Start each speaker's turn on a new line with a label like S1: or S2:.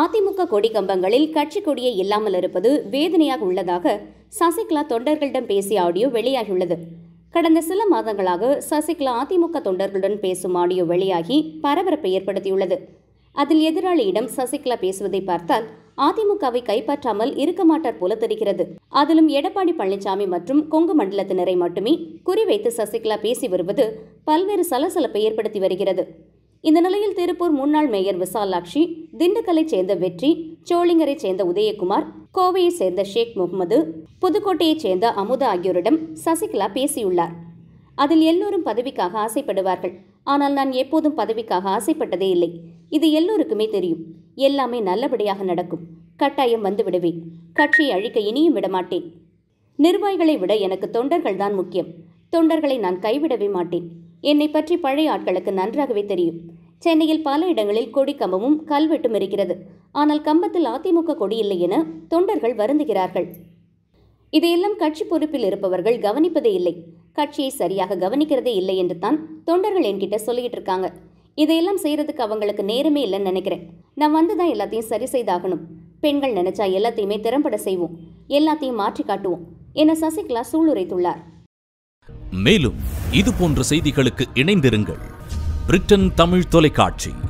S1: அதிமுக கொடி கம்பங்களில் கட்சி கொடியை இல்லாமல் இருப்பது வேதனையாக உள்ளதாக சசிகலா தொண்டர்களிடம் பேசிய ஆடியோ வெளியாகியுள்ளது கடந்த சில மாதங்களாக சசிகலா அதிமுக தொண்டர்களுடன் பேசும் ஆடியோ வெளியாகி பரபரப்பை ஏற்படுத்தியுள்ளது அதில் எதிராளியிடம் சசிகலா பேசுவதை பார்த்தால் அதிமுகவை கைப்பற்றாமல் இருக்க மாட்டார் போல தெரிகிறது அதிலும் எடப்பாடி பழனிசாமி மற்றும் கொங்கு மண்டலத்தினரை மட்டுமே குறிவைத்து சசிகலா பேசி வருவது பல்வேறு சலசலப்பை ஏற்படுத்தி வருகிறது இந்த நிலையில் திருப்பூர் முன்னாள் மேயர் விசாலாட்சி திண்டுக்கலை சேர்ந்த வெற்றி சோளிங்கரைச் சேர்ந்த உதயகுமார் கோவையைச் சேர்ந்த ஷேக் முகமது புதுக்கோட்டையைச் சேர்ந்த அமுதா ஆகியோரிடம் சசிகலா பேசியுள்ளார் அதில் எல்லோரும் பதவிக்காக ஆசைப்படுவார்கள் ஆனால் நான் எப்போதும் பதவிக்காக ஆசைப்பட்டதே இல்லை இது எல்லோருக்குமே தெரியும் எல்லாமே நல்லபடியாக நடக்கும் கட்டாயம் வந்து விடுவேன் கட்சியை அழிக்க இனியும் விடமாட்டேன் நிர்வாகிகளை விட எனக்கு தொண்டர்கள்தான் முக்கியம் தொண்டர்களை நான் கைவிடவே மாட்டேன் என்னை பற்றி பழைய ஆட்களுக்கு நன்றாகவே தெரியும் சென்னையில் பல இடங்களில் கொடி கம்பமும் கல்வெட்டும் இருக்கிறது ஆனால் கம்பத்தில் அதிமுக கொடி இல்லை என தொண்டர்கள் வருந்துகிறார்கள் இதையெல்லாம் கட்சி பொறுப்பில் இருப்பவர்கள் கவனிப்பதே இல்லை கட்சியை சரியாக கவனிக்கிறதே இல்லை என்று தான் தொண்டர்கள் என்கிட்ட சொல்லிட்டு இருக்காங்க இதையெல்லாம் செய்யறதுக்கு அவங்களுக்கு நேரமே இல்லைன்னு நினைக்கிறேன் நான் வந்துதான் எல்லாத்தையும் சரி செய்தாகணும் பெண்கள் நினைச்சா எல்லாத்தையுமே திறம்பட செய்வோம் எல்லாத்தையும் மாற்றி காட்டுவோம் என சசிகலா சூளுரைத்துள்ளார் மேலும் இது போன்ற செய்திகளுக்கு இணைந்திருங்கள் பிரிட்டன் தமிழ் தொலைக்காட்சி